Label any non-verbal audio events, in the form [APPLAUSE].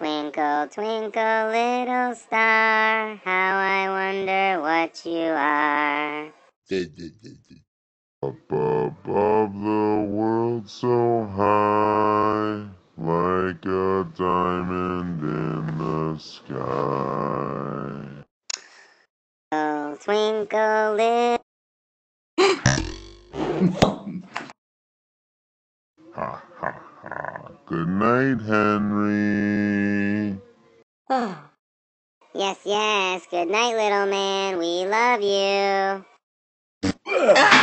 Twinkle, twinkle, little star, how I wonder what you are. Up above the world so high, like a diamond in the sky. Oh, twinkle, little. [LAUGHS] ha ha ha. Good night, Henry. [SIGHS] yes, yes. Good night, little man. We love you. [LAUGHS]